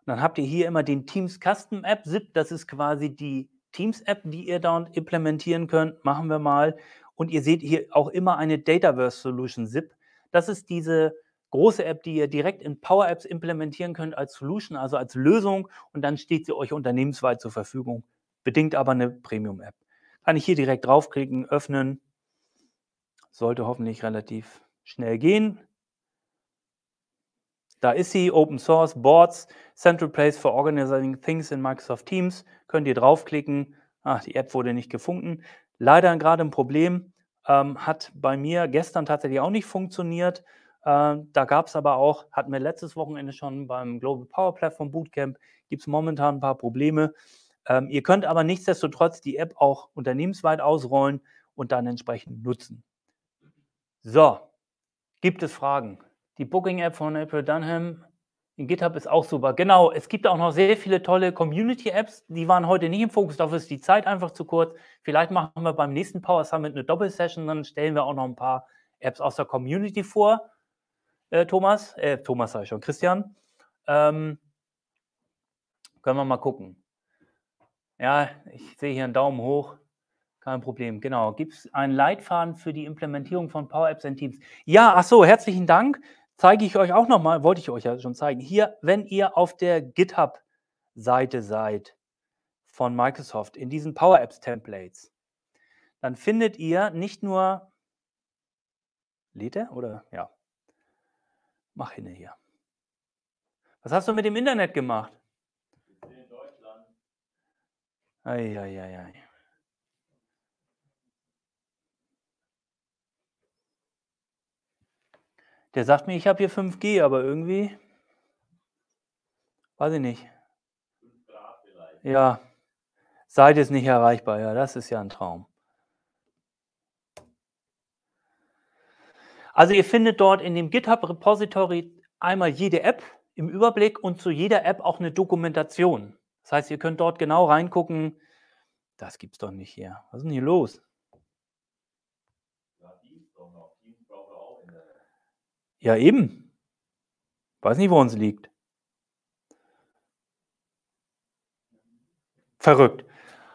dann habt ihr hier immer den Teams Custom App ZIP, das ist quasi die Teams App, die ihr da implementieren könnt. Machen wir mal. Und ihr seht hier auch immer eine Dataverse Solution ZIP. Das ist diese große App, die ihr direkt in Power Apps implementieren könnt als Solution, also als Lösung. Und dann steht sie euch unternehmensweit zur Verfügung. Bedingt aber eine Premium-App. Kann ich hier direkt draufklicken, öffnen. Sollte hoffentlich relativ schnell gehen. Da ist sie, Open Source, Boards, Central Place for Organizing Things in Microsoft Teams. Könnt ihr draufklicken. Ach, die App wurde nicht gefunden leider gerade ein Problem, ähm, hat bei mir gestern tatsächlich auch nicht funktioniert. Äh, da gab es aber auch, hatten wir letztes Wochenende schon beim Global Power Platform Bootcamp, gibt es momentan ein paar Probleme. Ähm, ihr könnt aber nichtsdestotrotz die App auch unternehmensweit ausrollen und dann entsprechend nutzen. So, gibt es Fragen? Die Booking-App von April Dunham in GitHub ist auch super. Genau, es gibt auch noch sehr viele tolle Community-Apps. Die waren heute nicht im Fokus, dafür ist die Zeit einfach zu kurz. Vielleicht machen wir beim nächsten Power Summit eine Doppelsession, dann stellen wir auch noch ein paar Apps aus der Community vor. Äh, Thomas, äh, Thomas sage ich schon, Christian. Ähm, können wir mal gucken. Ja, ich sehe hier einen Daumen hoch. Kein Problem, genau. Gibt es einen Leitfaden für die Implementierung von Power Apps in Teams? Ja, ach so, herzlichen Dank zeige ich euch auch nochmal, wollte ich euch ja schon zeigen. Hier, wenn ihr auf der GitHub-Seite seid von Microsoft in diesen Power Apps Templates, dann findet ihr nicht nur. Lädt er oder? Ja. Mach hinne hier. Was hast du mit dem Internet gemacht? In Deutschland. Eieiei. Ei, ei, ei. Der sagt mir, ich habe hier 5G, aber irgendwie, weiß ich nicht. Ja, seid es nicht erreichbar. Ja, das ist ja ein Traum. Also ihr findet dort in dem GitHub-Repository einmal jede App im Überblick und zu jeder App auch eine Dokumentation. Das heißt, ihr könnt dort genau reingucken, das gibt's doch nicht hier. Was ist denn hier los? Ja, eben. Weiß nicht, wo uns liegt. Verrückt.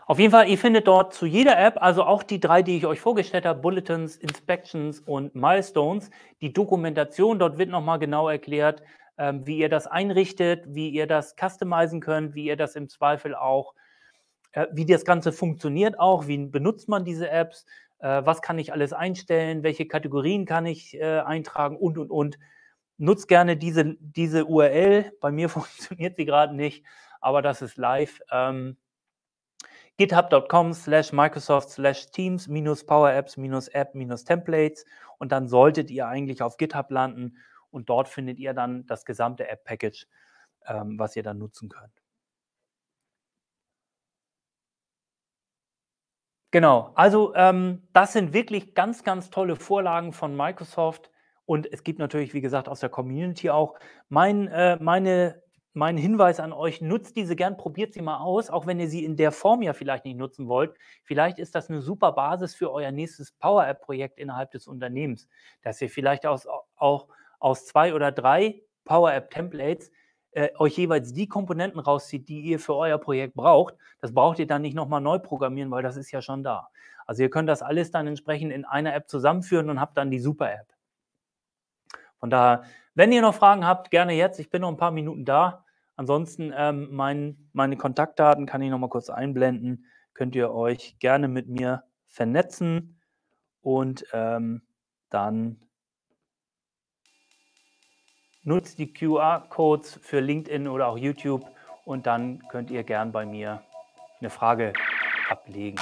Auf jeden Fall, ihr findet dort zu jeder App, also auch die drei, die ich euch vorgestellt habe, Bulletins, Inspections und Milestones, die Dokumentation. Dort wird nochmal genau erklärt, ähm, wie ihr das einrichtet, wie ihr das customizen könnt, wie ihr das im Zweifel auch, äh, wie das Ganze funktioniert auch, wie benutzt man diese Apps, äh, was kann ich alles einstellen, welche Kategorien kann ich äh, eintragen und, und, und. Nutzt gerne diese, diese URL. Bei mir funktioniert sie gerade nicht, aber das ist live. Ähm, github.com slash Microsoft slash Teams minus Power Apps minus App minus Templates und dann solltet ihr eigentlich auf GitHub landen und dort findet ihr dann das gesamte App-Package, ähm, was ihr dann nutzen könnt. Genau, also ähm, das sind wirklich ganz, ganz tolle Vorlagen von Microsoft. Und es gibt natürlich, wie gesagt, aus der Community auch mein, äh, meine, mein Hinweis an euch, nutzt diese gern, probiert sie mal aus, auch wenn ihr sie in der Form ja vielleicht nicht nutzen wollt. Vielleicht ist das eine super Basis für euer nächstes Power-App-Projekt innerhalb des Unternehmens, dass ihr vielleicht aus, auch aus zwei oder drei Power-App-Templates äh, euch jeweils die Komponenten rauszieht, die ihr für euer Projekt braucht. Das braucht ihr dann nicht nochmal neu programmieren, weil das ist ja schon da. Also ihr könnt das alles dann entsprechend in einer App zusammenführen und habt dann die Super-App. Von daher, wenn ihr noch Fragen habt, gerne jetzt. Ich bin noch ein paar Minuten da. Ansonsten ähm, mein, meine Kontaktdaten kann ich nochmal kurz einblenden. Könnt ihr euch gerne mit mir vernetzen und ähm, dann Nutzt die QR-Codes für LinkedIn oder auch YouTube und dann könnt ihr gern bei mir eine Frage ablegen.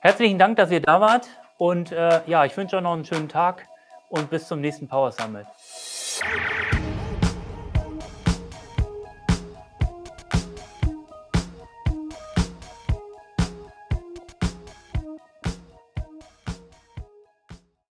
Herzlichen Dank, dass ihr da wart und äh, ja, ich wünsche euch noch einen schönen Tag und bis zum nächsten Power Summit.